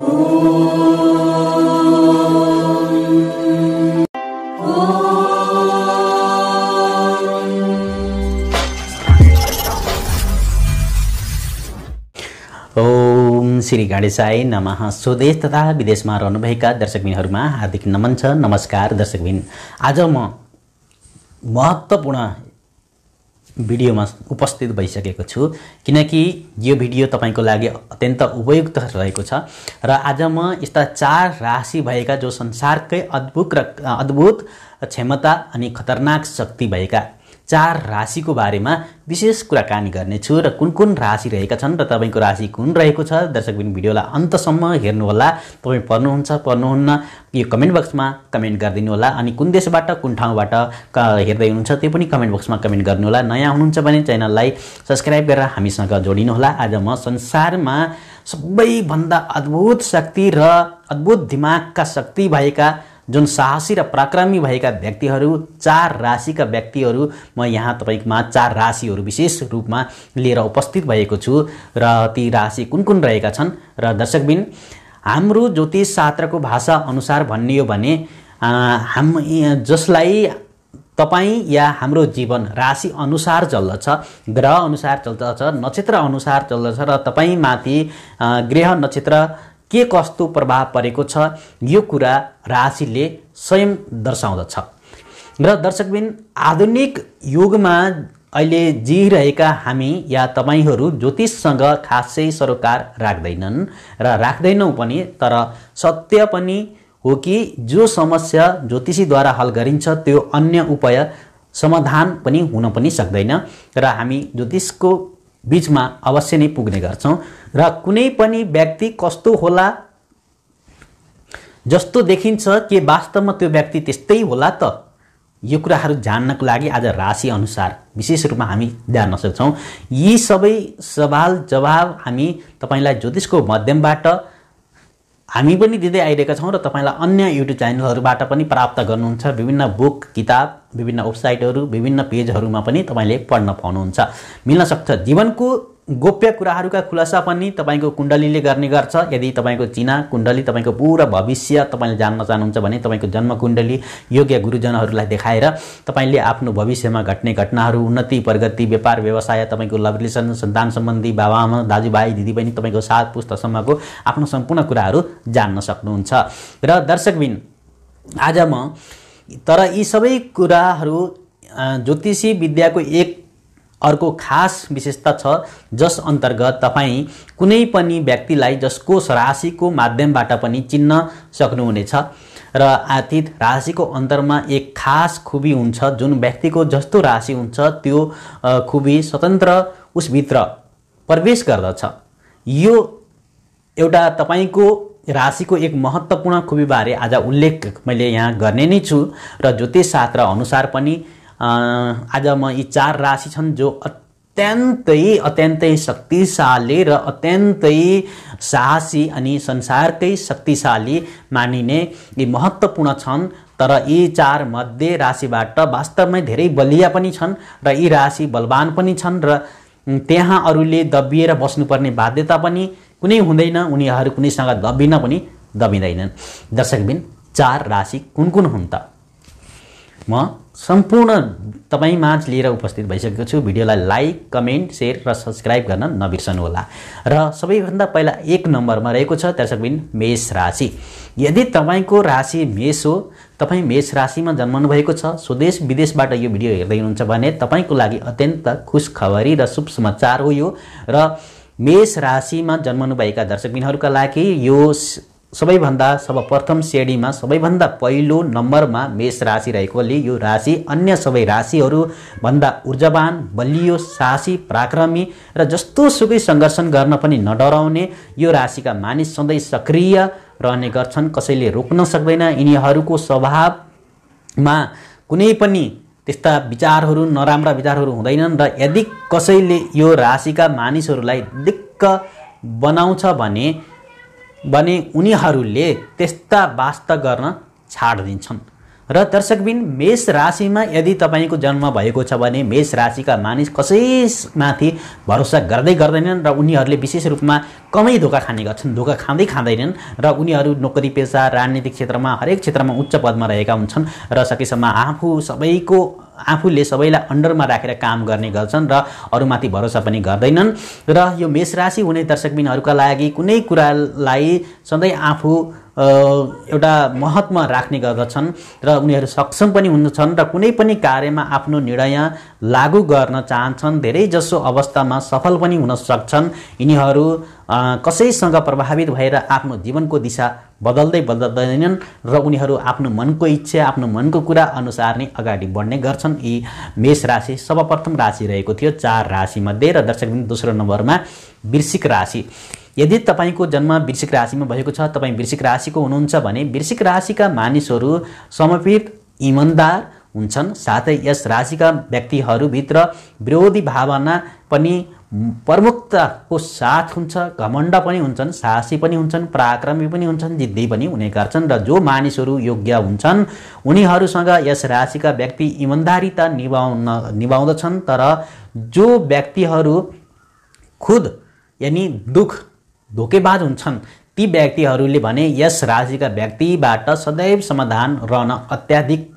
श्री गणेशाय नमः स्वदेश तथा विदेशमा रहनुभएका दर्शकबिनहरूमा हार्दिक नमन छ नमस्कार दर्शकबिन आज म महत्त्वपूर्ण भिडियोमा उपस्थित भइसकेको छु किनकि यो भिडियो तपाईँको लागि अत्यन्त उपयुक्त रहेको छ र आज म यस्ता चार राशि भएका जो संसारकै अद्भुत र अद्भुत क्षमता अनि खतरनाक शक्ति भएका चार राशिको बारेमा विशेष कुराकानी गर्नेछु र कुन कुन राशि रहेका छन् र तपाईँको राशि कुन रहेको छ दर्शक दर्शकबिन भिडियोलाई अन्तसम्म हेर्नुहोला तपाईँ पढ्नुहुन्छ पढ्नुहुन्न यो कमेन्ट बक्समा कमेन्ट गरिदिनु होला अनि कुन देशबाट कुन ठाउँबाट हेर्दै हुनुहुन्छ त्यो पनि कमेन्ट बक्समा कमेन्ट गर्नुहोला नयाँ हुनुहुन्छ भने च्यानललाई सब्सक्राइब गरेर हामीसँग जोडिनुहोला आज म संसारमा सबैभन्दा अद्भुत शक्ति र अद्भुत दिमागका शक्ति भएका जुन साहसी र पराक्रमी भएका व्यक्तिहरू चार राशिका व्यक्तिहरू म यहाँ तपाईँमा चार राशिहरू विशेष रूपमा लिएर उपस्थित भएको छु र ती राशि कुन कुन रहेका छन् र दर्शकबिन हाम्रो ज्योतिष शास्त्रको भाषा अनुसार भनियो भने हाम जसलाई तपाईँ या हाम्रो जीवन राशि अनुसार चल्दछ ग्रह अनुसार चल्दछ नक्षत्र अनुसार चल्दछ र तपाईँमाथि ग्रह नक्षत्र के कस्तो प्रभाव परेको छ यो कुरा राशिले स्वयं दर्शाउँदछ र दर्शकबिन आधुनिक युगमा अहिले जिइरहेका हामी या तपाईँहरू ज्योतिषसँग खासै सरोकार राख्दैनन् र रा राख्दैनौँ पनि तर सत्य पनि हो कि जो समस्या ज्योतिषीद्वारा हल गरिन्छ त्यो अन्य उपाय समाधान पनि हुन पनि सक्दैन र हामी ज्योतिषको बिचमा अवश्य नै पुग्ने गर्छौँ र कुनै पनि व्यक्ति कस्तो होला जस्तो देखिन्छ के वास्तवमा त्यो व्यक्ति त्यस्तै होला त यो कुराहरू जान्नको लागि आज अनुसार विशेष रूपमा हामी जान्न सक्छौँ यी सबै सवाल जवाब हामी तपाईँलाई ज्योतिषको माध्यमबाट हामी पनि दिँदै आइरहेका छौँ र तपाईँलाई अन्य युट्युब च्यानलहरूबाट पनि प्राप्त गर्नुहुन्छ विभिन्न बुक किताब विभिन्न वेबसाइटहरू विभिन्न पेजहरूमा पनि तपाईँले पढ्न पाउनुहुन्छ मिल्न सक्छ जीवनको गोप्य कुराहरूका खुलासा पनि तपाईँको कुण्डलीले गर्ने गर्छ यदि तपाईँको चिना कुण्डली तपाईँको पुरा भविष्य तपाईँले जान्न चाहनुहुन्छ भने तपाईँको जन्म कुण्डली योग्य गुरुजनहरूलाई देखाएर तपाईँले आफ्नो भविष्यमा घट्ने घटनाहरू उन्नति प्रगति व्यापार व्यवसाय तपाईँको लभ रिलेसन सन्तान सम्बन्धी बाबाआमा दाजुभाइ दिदीबहिनी तपाईँको सात पुस्तासम्मको आफ्नो सम्पूर्ण कुराहरू जान्न सक्नुहुन्छ र दर्शकबिन आज म तर यी सबै कुराहरू ज्योतिषी विद्याको एक अर्को खास विशेषता छ जस अन्तर्गत तपाईँ कुनै पनि व्यक्तिलाई जसको राशिको माध्यमबाट पनि चिन्न सक्नुहुनेछ र आतिथ राशिको अन्तरमा एक खास खुबी हुन्छ जुन व्यक्तिको जस्तो राशि हुन्छ त्यो खुबी स्वतन्त्र उसभित्र प्रवेश गर्दछ यो एउटा तपाईँको राशिको एक महत्त्वपूर्ण खुबीबारे आज उल्लेख मैले यहाँ गर्ने नै छु र ज्योतिषशास्त्र अनुसार पनि आज म यी चार राशि छन् जो अत्यन्तै अत्यन्तै शक्तिशाली र अत्यन्तै साहसी अनि संसारकै शक्तिशाली मानिने यी महत्त्वपूर्ण छन् तर यी चार मध्ये राशिबाट वास्तवमै धेरै बलिया पनि छन् र यी राशि बलवान पनि छन् र त्यहाँ अरूले दबिएर बस्नुपर्ने बाध्यता पनि कुनै हुँदैन उनीहरू कुनैसँग दबिन पनि दबिँदैनन् दर्शकबिन चार राशि कुन कुन हुन् त म सम्पूर्ण तपाईँ माझ लिएर उपस्थित भइसकेको छु भिडियोलाई लाइक कमेन्ट सेयर र सब्सक्राइब गर्न नबिर्सनुहोला र सबैभन्दा पहिला एक नम्बरमा रहेको छ दर्शकबिन मेष राशि यदि तपाईँको राशि मेष हो तपाईँ मेष राशिमा जन्मनु भएको छ स्वदेश विदेशबाट यो भिडियो हेर्दै हुनुहुन्छ भने तपाईँको लागि अत्यन्त खुसखबरी र शुभ समाचार हो यो र मेष राशिमा जन्मनुभएका दर्शकबिनहरूका लागि यो सबैभन्दा सर्वप्रथम श्रेणीमा सबैभन्दा पहिलो नम्बरमा मेष राशि रहेकोले यो राशि अन्य सबै राशिहरूभन्दा ऊर्जावान बलियो साहसी पराक्रमी र जस्तो सुकै सङ्घर्षण गर्न पनि नडराउने यो राशिका मानिस सधैँ सक्रिय रहने गर्छन् कसैले रोक्न सक्दैन यिनीहरूको स्वभावमा कुनै पनि त्यस्ता विचारहरू नराम्रा विचारहरू हुँदैनन् र यदि कसैले यो राशिका मानिसहरूलाई दिक्क बनाउँछ भने भने उनीहरूले त्यस्ता वास्ता गर्न छाड दिन्छन् र दर्शकबिन मेष राशिमा यदि तपाईँको जन्म भएको छ भने मेष राशिका मानिस कसैमाथि भरोसा गर्दै गर्दैनन् र उनीहरूले विशेष रूपमा कमै धोका खाने गर्छन् धोका खाँदै खाँदैनन् र उनीहरू नोकरी पेसा राजनीतिक क्षेत्रमा हरेक क्षेत्रमा उच्च पदमा रहेका हुन्छन् र सकेसम्म आफू सबैको आफूले सबैलाई अन्डरमा राखेर काम गर्ने गर्छन् र अरूमाथि भरोसा पनि गर्दैनन् र यो मेष राशि हुने दर्शकबिनहरूका लागि कुनै कुरालाई सधैँ आफू एउटा महत्त्व राख्ने गर्दछन् र उनीहरू सक्षम पनि हुन्छन् र कुनै पनि कार्यमा आफ्नो निर्णय लागू गर्न चाहन्छन् धेरैजसो अवस्थामा सफल पनि हुन सक्छन् यिनीहरू कसैसँग प्रभावित भएर आफ्नो जीवनको दिशा बदल्दै बदल्दैनन् र उनीहरू आफ्नो मनको इच्छा आफ्नो मनको कुरा अनुसार नै अगाडि बढ्ने गर्छन् यी मेष राशि सर्वप्रथम राशि रहेको थियो चार राशिमध्ये र दर्शक दोस्रो नम्बरमा वृश्चिक राशि यदि तपाईँको जन्म वृश्चिक राशिमा भएको छ तपाईँ वृश्चिक राशिको हुनुहुन्छ भने वृश्चिक राशिका मानिसहरू समर्पित इमान्दार हुन्छन् साथै यस राशिका व्यक्तिहरूभित्र विरोधी भावना पनि प्रमुखताको साथ हुन्छ घमण्ड पनि हुन्छन् साहसी पनि हुन्छन् पराक्रमी पनि हुन्छन् जिद्दी पनि हुने गर्छन् र जो मानिसहरू योग्य हुन्छन् उनीहरूसँग यस राशिका व्यक्ति इमान्दारिता निभाउन निभाउँदछन् तर जो व्यक्तिहरू खुद यानि दुःख धोकेबाज हुन्छन् ती व्यक्तिहरूले भने यस राशिका व्यक्तिबाट सदैव समाधान रहन अत्याधिक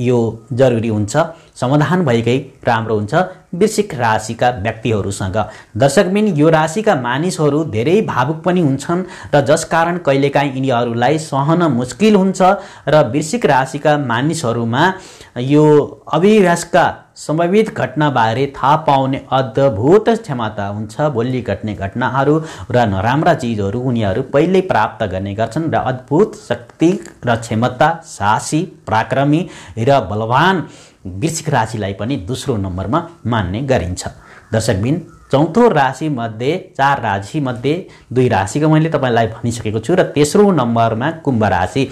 यो जरुरी हुन्छ समाधान भएकै राम्रो हुन्छ वृश्चिक राशिका व्यक्तिहरूसँग दर्शकबिन यो राशिका मानिसहरू धेरै भावुक पनि हुन्छन् र जसकारण कहिलेकाहीँ यिनीहरूलाई सहन मुस्किल हुन्छ र वृश्चिक राशिका मानिसहरूमा यो अभिव्यासका सम्भावित घटनाबारे थाहा पाउने अद्भुत क्षमता हुन्छ भोलि घट्ने घटनाहरू र नराम्रा चिजहरू उनीहरू पहिल्यै प्राप्त गर्ने गर्छन् र अद्भुत शक्ति र क्षमता साहसी पराक्रमी र बलवान वृश्चिक राशिलाई पनि दोस्रो नम्बरमा मान्ने गरिन्छ दर्शकबिन चौथो राशिमध्ये चार राशिमध्ये दुई राशिको मैले तपाईँलाई भनिसकेको छु र तेस्रो नम्बरमा कुम्भ राशि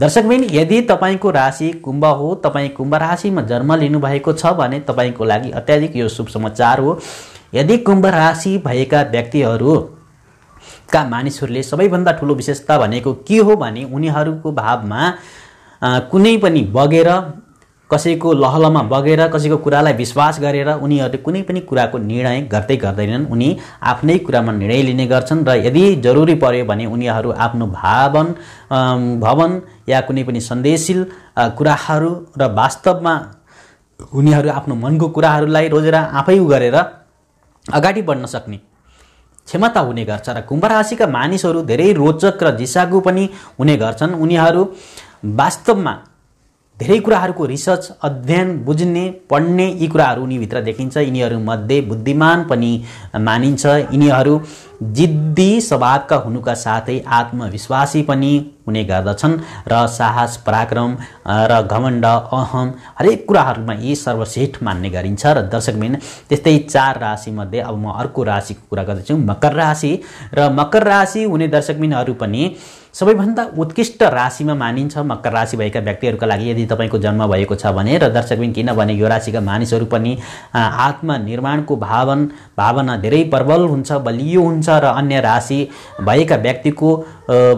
दर्शकबिन यदि तपाईँको राशि कुम्भ हो तपाईँ कुम्भ राशिमा जन्म लिनुभएको छ भने तपाईँको लागि अत्याधिक यो शुभ समाचार हो यदि कुम्भ राशि भएका व्यक्तिहरू का मानिसहरूले सबैभन्दा ठुलो विशेषता भनेको के हो भने उनीहरूको भावमा कुनै पनि बगेर कसैको लहलमा बगेर कसैको कुरालाई विश्वास गरेर उनीहरूले कुनै पनि कुराको निर्णय गर्दै गर्दैनन् उनी आफ्नै कुरामा निर्णय लिने गर्छन् र यदि जरुरी पर्यो भने उनीहरू आफ्नो भावन भवन या कुनै पनि सन्देशशील कुराहरू र वास्तवमा उनीहरू आफ्नो मनको कुराहरूलाई रोजेर आफै गरेर अगाडि बढ्न सक्ने क्षमता हुने गर्छ र कुम्भ राशिका मानिसहरू धेरै रोचक र जिसागु पनि हुने गर्छन् उनीहरू वास्तवमा धेरै कुराहरूको रिसर्च अध्ययन बुझ्ने पढ्ने यी कुराहरू उनीभित्र देखिन्छ यिनीहरूमध्ये बुद्धिमान पनि मानिन्छ यिनीहरू जिद्दी स्वभावका हुनुका साथै आत्मविश्वासी पनि हुने गर्दछन् र साहस पराक्रम र घमण्ड अहम हरेक कुराहरूमा यी सर्वश्रेष्ठ मान्ने गरिन्छ र दर्शकबिन त्यस्तै चार राशिमध्ये अब म अर्को राशिको कुरा गर्दैछु मकर राशि र मकर राशि हुने दर्शकबिनहरू पनि सबैभन्दा उत्कृष्ट राशिमा मानिन्छ मकर राशि भएका व्यक्तिहरूका लागि यदि तपाईँको जन्म भएको छ भने र दर्शकबिन किनभने यो राशिका मानिसहरू पनि आत्मनिर्माणको भावन भावना धेरै प्रबल हुन्छ बलियो हुन्छ र अन्य राशि भएका व्यक्तिको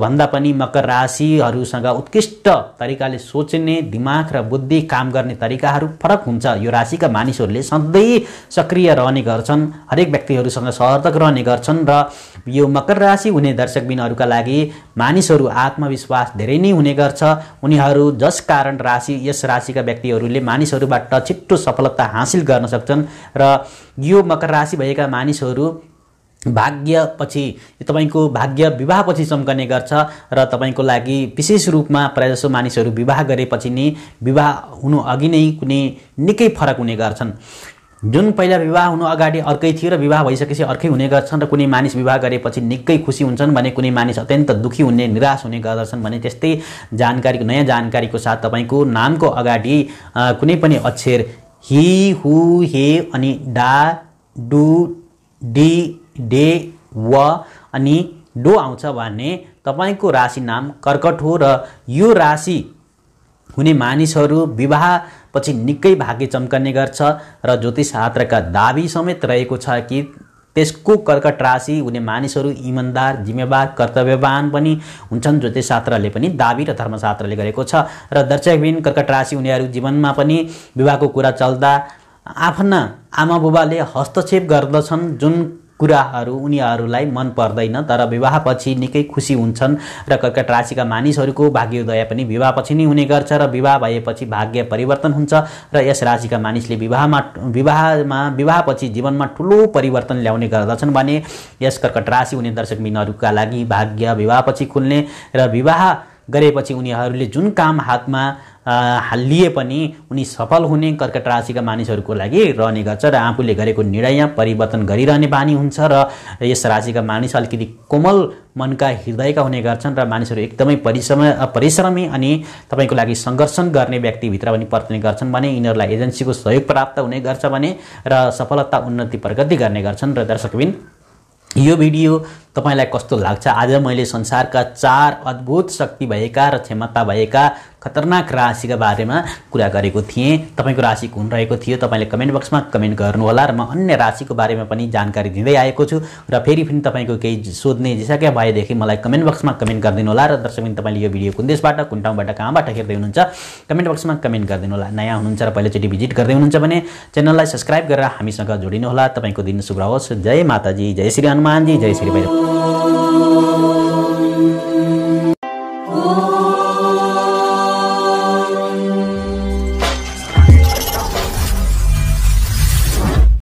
भन्दा पनि मकर राशिहरूसँग उत्कृष्ट तरिकाले सोच्ने दिमाग र बुद्धि काम गर्ने तरिकाहरू फरक हुन्छ यो राशिका मानिसहरूले सधैँ सक्रिय रहने गर्छन् हरेक व्यक्तिहरूसँग सहर्दक रहने गर्छन् र यो मकर राशि हुने दर्शकबिनहरूका लागि मानिसहरू आत्मविश्वास धेरै नै हुने गर्छ उनीहरू जस कारण राशि यस राशिका व्यक्तिहरूले मानिसहरूबाट छिट्टो सफलता हासिल गर्न सक्छन् र यो मकर राशि भएका मानिसहरू भाग्यपछि तपाईँको भाग्य विवाहपछि चम्कने गर्छ र तपाईँको लागि विशेष रूपमा प्रायःजसो मानिसहरू विवाह गरेपछि नै विवाह हुनु अघि नै कुनै निकै फरक हुने गर्छन् जुन पहिला विवाह हुनु अगाडि अर्कै थियो र विवाह भइसकेपछि अर्कै हुने गर्छन् र कुनै मानिस विवाह गरेपछि निकै खुसी हुन्छन् भने कुनै मानिस अत्यन्त दुःखी हुने निराश हुने गर्दछन् भने त्यस्तै जानकारी नयाँ जानकारीको साथ तपाईँको नामको अगाडि कुनै पनि अक्षर हि हु हे अनि डा डु डी डे व अनि डो आउँछ भने तपाईँको राशि नाम कर्कट हो र यो राशि हुने मानिसहरू पछि निकै भाग्य चम्कने गर्छ र ज्योतिषशास्त्रका दाबी समेत रहेको छ कि त्यसको कर्कट राशि हुने मानिसहरू इमान्दार जिम्मेवार कर्तव्यवान पनि हुन्छन् ज्योतिषशास्त्रले पनि दाबी र धर्मशास्त्रले गरेको छ र दर्शकबिन कर्कट राशि उनीहरू जीवनमा पनि विवाहको कुरा चल्दा आफ्ना आमा बुबाले हस्तक्षेप गर्दछन् जुन कुराहरू उनीहरूलाई मन पर्दैन तर विवाहपछि निकै खुसी हुन्छन् र कर्कट राशिका मानिसहरूको भाग्योदय पनि विवाहपछि नै हुने गर्छ र विवाह भएपछि भाग्य परिवर्तन हुन्छ र यस राशिका मानिसले विवाहमा विवाहमा विवाहपछि जीवनमा ठुलो परिवर्तन ल्याउने गर्दछन् भने यस कर्कट राशि हुने दर्शक मिनहरूका लागि भाग्य विवाहपछि खुल्ने र विवाह गरेपछि उनीहरूले जुन काम हातमा हालिए पनि उनी सफल हुने कर्कट राशिका मानिसहरूको लागि रहने गर्छ र आफूले गरेको निर्णय परिवर्तन गरिरहने बानी हुन्छ र यस राशिका मानिस अलिकति कोमल मनका हृदयका हुने गर्छन् र मानिसहरू एकदमै परिश्रम परिश्रमी अनि तपाईँको लागि सङ्घर्षण गर्ने व्यक्तिभित्र पनि पर्ने गर्छन् भने यिनीहरूलाई एजेन्सीको सहयोग प्राप्त हुने गर्छ भने र सफलता उन्नति प्रगति गर्ने गर्छन् र दर्शकबिन यो भिडियो तपाईँलाई कस्तो लाग्छ आज मैले संसारका चार अद्भुत शक्ति भएका र क्षमता भएका खतरनाक राशिका बारेमा कुरा गरेको थिएँ तपाईँको राशि कुन रहेको थियो तपाईँले कमेन्ट बक्समा कमेन्ट गर्नुहोला र म अन्य राशिको बारेमा पनि जानकारी दिँदै आएको छु र फेरि पनि तपाईँको केही सोध्ने जिसाक्या भएदेखि मलाई कमेन्ट बक्समा कमेन्ट गरिदिनु होला र दर्शक तपाईँले यो भिडियो कुन देशबाट कुन ठाउँबाट कहाँबाट हेर्दै हुनुहुन्छ कमेन्ट बक्समा कमेन्ट गरिदिनु होला नयाँ हुनुहुन्छ र पहिलोचोटि भिजिट गर्दै हुनुहुन्छ भने च्यानललाई सब्सक्राइब गरेर हामीसँग जोडिनु होला तपाईँको दिन शुभ होस् जय माताजी जय श्री हनुमानजी जय श्री भैरव